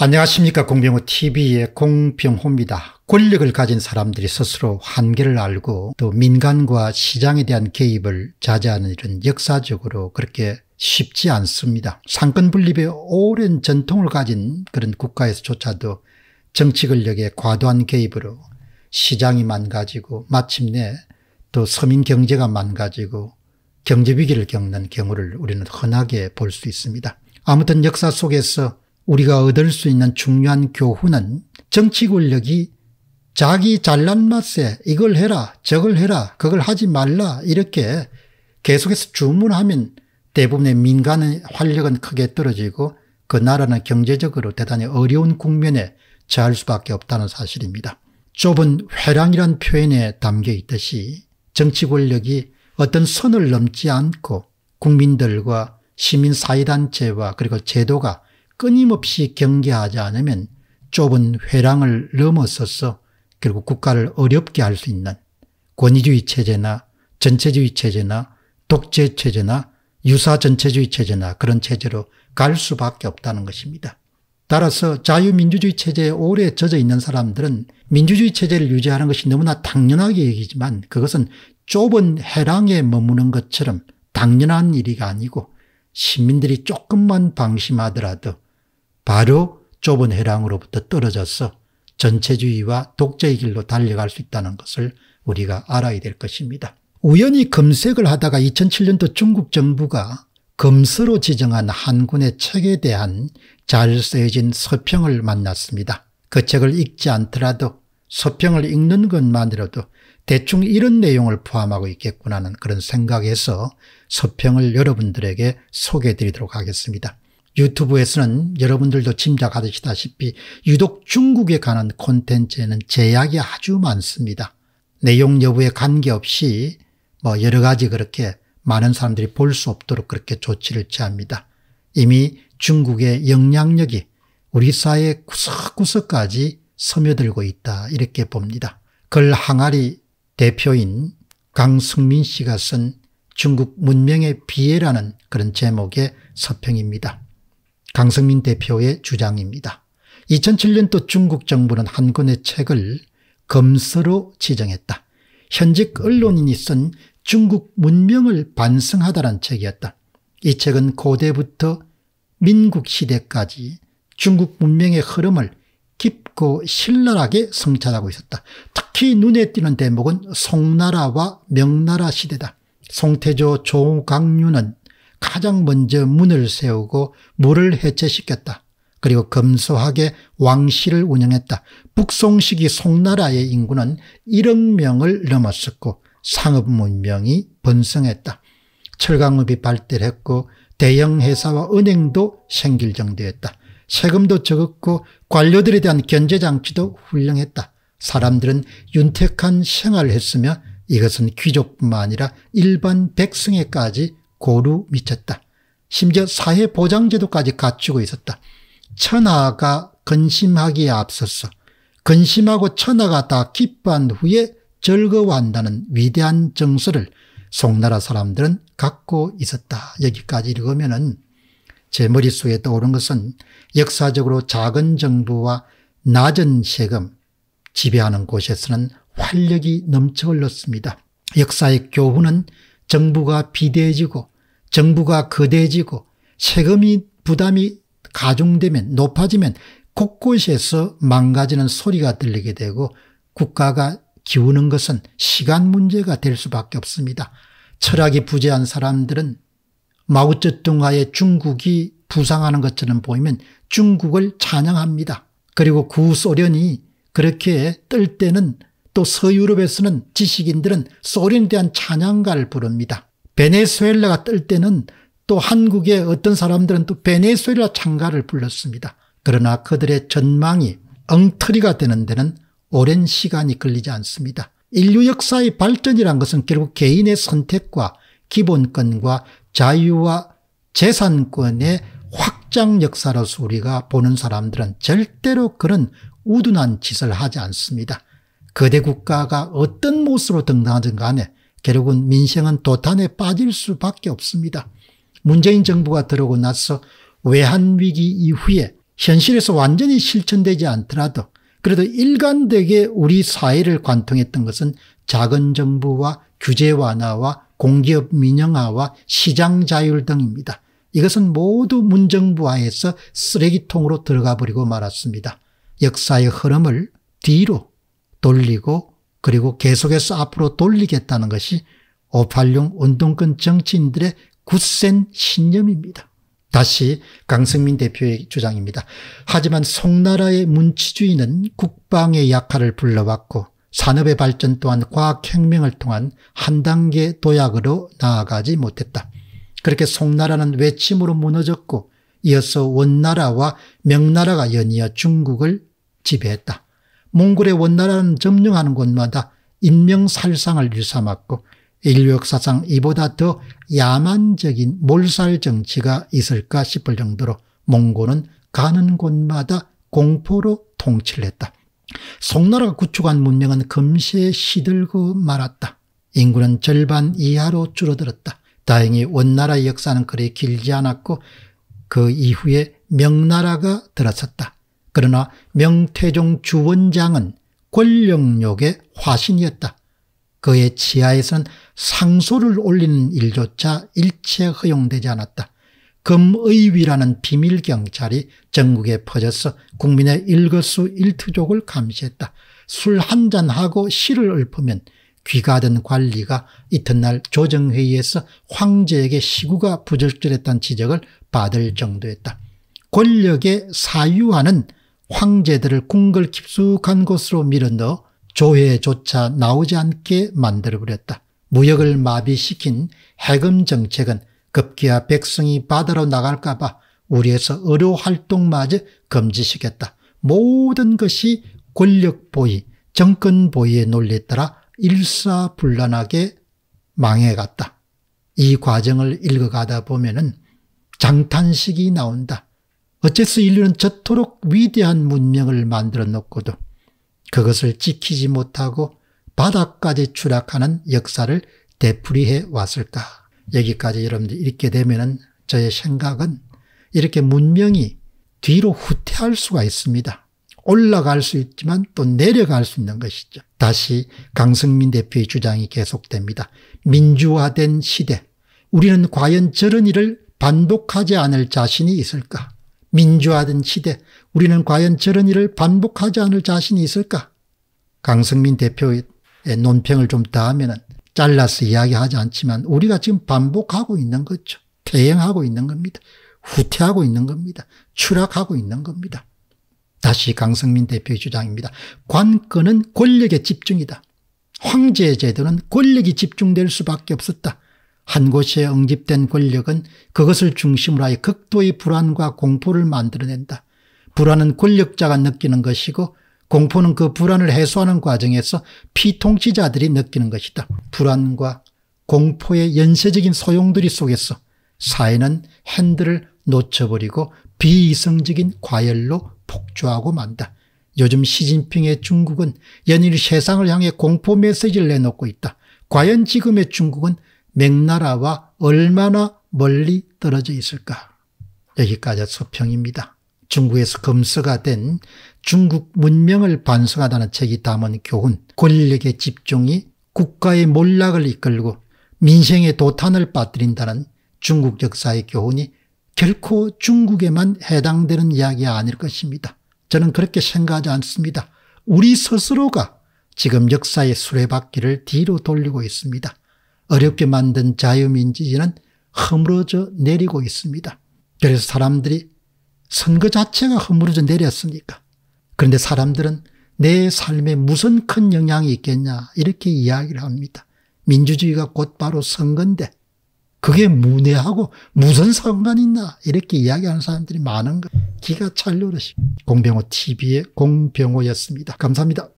안녕하십니까 공병호 tv의 공병호입니다. 권력을 가진 사람들이 스스로 한계를 알고 또 민간과 시장에 대한 개입을 자제하는 일은 역사적으로 그렇게 쉽지 않습니다. 상권 분립의 오랜 전통을 가진 그런 국가에서조차도 정치 권력의 과도한 개입으로 시장이 망가지고 마침내 또 서민 경제가 망가지고 경제 위기를 겪는 경우를 우리는 흔하게 볼 수 있습니다. 아무튼 역사 속에서 우리가 얻을 수 있는 중요한 교훈은 정치 권력이 자기 잘난 맛에 이걸 해라 저걸 해라 그걸 하지 말라 이렇게 계속해서 주문하면 대부분의 민간의 활력은 크게 떨어지고 그 나라는 경제적으로 대단히 어려운 국면에 처할 수밖에 없다는 사실입니다. 좁은 회랑이란 표현에 담겨 있듯이 정치 권력이 어떤 선을 넘지 않고 국민들과 시민사회단체와 그리고 제도가 끊임없이 경계하지 않으면 좁은 회랑을 넘어서서 결국 국가를 어렵게 할 수 있는 권위주의 체제나 전체주의 체제나 독재 체제나 유사 전체주의 체제나 그런 체제로 갈 수밖에 없다는 것입니다. 따라서 자유민주주의 체제에 오래 젖어 있는 사람들은 민주주의 체제를 유지하는 것이 너무나 당연하게 얘기지만 그것은 좁은 해랑에 머무는 것처럼 당연한 일이 아니고 시민들이 조금만 방심하더라도 바로 좁은 해랑으로부터 떨어져서 전체주의와 독재의 길로 달려갈 수 있다는 것을 우리가 알아야 될 것입니다. 우연히 검색을 하다가 2007년도 중국 정부가 검서로 지정한 한군의 책에 대한 잘 쓰여진 서평을 만났습니다. 그 책을 읽지 않더라도 서평을 읽는 것만으로도 대충 이런 내용을 포함하고 있겠구나 하는 그런 생각에서 서평을 여러분들에게 소개해 드리도록 하겠습니다. 유튜브에서는 여러분들도 짐작하시다시피 유독 중국에 관한 콘텐츠에는 제약이 아주 많습니다. 내용 여부에 관계없이 뭐 여러 가지 그렇게 많은 사람들이 볼 수 없도록 그렇게 조치를 취합니다. 이미 중국의 영향력이 우리 사회 구석구석까지 스며들고 있다 이렇게 봅니다. 글 항아리 대표인 강승민 씨가 쓴 중국 문명의 비해라는 그런 제목의 서평입니다. 강승민 대표의 주장입니다. 2007년도 중국 정부는 한 권의 책을 검서로 지정했다. 현직 언론인이 쓴 중국 문명을 반성하다란 책이었다. 이 책은 고대부터 민국 시대까지 중국 문명의 흐름을 깊고 신랄하게 성찰하고 있었다. 특히 눈에 띄는 대목은 송나라와 명나라 시대다. 송태조 조강윤은 가장 먼저 문을 세우고 물을 해체시켰다. 그리고 검소하게 왕실을 운영했다. 북송시기 송나라의 인구는 1억 명을 넘었었고 상업 문명이 번성했다. 철강업이 발달했고 대형 회사와 은행도 생길 정도였다. 세금도 적었고 관료들에 대한 견제장치도 훌륭했다. 사람들은 윤택한 생활을 했으며 이것은 귀족뿐만 아니라 일반 백성에까지 고루 미쳤다. 심지어 사회보장제도까지 갖추고 있었다. 천하가 근심하기에 앞서서 근심하고 천하가 다 기뻐한 후에 즐거워한다는 위대한 정서를 송나라 사람들은 갖고 있었다. 여기까지 읽으면은 제 머릿속에 떠오른 것은 역사적으로 작은 정부와 낮은 세금, 지배하는 곳에서는 활력이 넘쳐 흘렀습니다. 역사의 교훈은 정부가 비대해지고 정부가 거대해지고 세금이 부담이 가중되면 높아지면 곳곳에서 망가지는 소리가 들리게 되고 국가가 기우는 것은 시간 문제가 될 수밖에 없습니다. 철학이 부재한 사람들은 마오쩌둥하에 중국이 부상하는 것처럼 보이면 중국을 찬양합니다. 그리고 구소련이 그렇게 뜰 때는 또 서유럽에서는 지식인들은 소련에 대한 찬양가를 부릅니다. 베네수엘라가 뜰 때는 또 한국의 어떤 사람들은 또 베네수엘라 찬가를 불렀습니다. 그러나 그들의 전망이 엉터리가 되는 데는 오랜 시간이 걸리지 않습니다. 인류 역사의 발전이란 것은 결국 개인의 선택과 기본권과 자유와 재산권의 확장 역사로서 우리가 보는 사람들은 절대로 그런 우둔한 짓을 하지 않습니다. 거대 국가가 어떤 모습으로 등장하든 간에 결국은 민생은 도탄에 빠질 수밖에 없습니다. 문재인 정부가 들어오고 나서 외환위기 이후에 현실에서 완전히 실천되지 않더라도 그래도 일관되게 우리 사회를 관통했던 것은 작은 정부와 규제 완화와 공기업 민영화와 시장 자율 등입니다. 이것은 모두 문정부하에서 쓰레기통으로 들어가 버리고 말았습니다. 역사의 흐름을 뒤로 돌리고 그리고 계속해서 앞으로 돌리겠다는 것이 586 운동권 정치인들의 굳센 신념입니다. 다시 강승민 대표의 주장입니다. 하지만 송나라의 문치주의는 국방의 약화를 불러왔고 산업의 발전 또한 과학혁명을 통한 한 단계 도약으로 나아가지 못했다. 그렇게 송나라는 외침으로 무너졌고 이어서 원나라와 명나라가 연이어 중국을 지배했다. 몽골의 원나라는 점령하는 곳마다 인명살상을 일삼았고 인류 역사상 이보다 더 야만적인 몰살 정치가 있을까 싶을 정도로 몽골은 가는 곳마다 공포로 통치를 했다. 송나라가 구축한 문명은 금세 시들고 말았다. 인구는 절반 이하로 줄어들었다. 다행히 원나라의 역사는 그리 길지 않았고 그 이후에 명나라가 들어섰다. 그러나 명태종 주원장은 권력욕의 화신이었다. 그의 치하에서는 상소를 올리는 일조차 일체 허용되지 않았다. 금의위라는 비밀경찰이 전국에 퍼져서 국민의 일거수 일투족을 감시했다. 술 한잔하고 시를 읊으면 귀가된 관리가 이튿날 조정회의에서 황제에게 시구가 부적절했다는 지적을 받을 정도였다. 권력에 사유하는 황제들을 궁궐 깊숙한 곳으로 밀어넣어 조회조차 나오지 않게 만들어버렸다. 무역을 마비시킨 해금 정책은 급기야 백성이 받으러 나갈까봐 우리에서 의료 활동마저 금지시켰다. 모든 것이 권력 보위, 정권 보위의 논리에 따라 일사불란하게 망해갔다. 이 과정을 읽어가다 보면은 장탄식이 나온다. 어째서 인류는 저토록 위대한 문명을 만들어 놓고도 그것을 지키지 못하고 바닥까지 추락하는 역사를 되풀이해 왔을까. 여기까지 여러분들이 읽게 되면은 저의 생각은 이렇게 문명이 뒤로 후퇴할 수가 있습니다. 올라갈 수 있지만 또 내려갈 수 있는 것이죠. 다시 강승민 대표의 주장이 계속됩니다. 민주화된 시대. 우리는 과연 저런 일을 반복하지 않을 자신이 있을까? 민주화된 시대. 우리는 과연 저런 일을 반복하지 않을 자신이 있을까? 강승민 대표의 논평을 좀 더하면은 잘라서 이야기하지 않지만 우리가 지금 반복하고 있는 거죠. 퇴행하고 있는 겁니다. 후퇴하고 있는 겁니다. 추락하고 있는 겁니다. 다시 강성민 대표의 주장입니다. 관건은 권력의 집중이다. 황제의 제도는 권력이 집중될 수밖에 없었다. 한 곳에 응집된 권력은 그것을 중심으로 하여 극도의 불안과 공포를 만들어낸다. 불안은 권력자가 느끼는 것이고 공포는 그 불안을 해소하는 과정에서 피통치자들이 느끼는 것이다. 불안과 공포의 연쇄적인 소용돌이 속에서 사회는 핸들을 놓쳐버리고 비이성적인 과열로 폭주하고 만다. 요즘 시진핑의 중국은 연일 세상을 향해 공포 메시지를 내놓고 있다. 과연 지금의 중국은 맥나라와 얼마나 멀리 떨어져 있을까? 여기까지 서평입니다. 중국에서 검서가 된 중국 문명을 반성하다는 책이 담은 교훈, 권력의 집중이 국가의 몰락을 이끌고 민생의 도탄을 빠뜨린다는 중국 역사의 교훈이 결코 중국에만 해당되는 이야기 아닐 것입니다. 저는 그렇게 생각하지 않습니다. 우리 스스로가 지금 역사의 수레바퀴를 뒤로 돌리고 있습니다. 어렵게 만든 자유민주주의는 허물어져 내리고 있습니다. 그래서 사람들이 선거 자체가 허물어져 내렸으니까. 그런데 사람들은 내 삶에 무슨 큰 영향이 있겠냐 이렇게 이야기를 합니다. 민주주의가 곧바로 선거인데 그게 문외하고 무슨 상관이 있나 이렇게 이야기하는 사람들이 많은 거 기가 찰 노릇이 공병호 TV의 공병호였습니다. 감사합니다.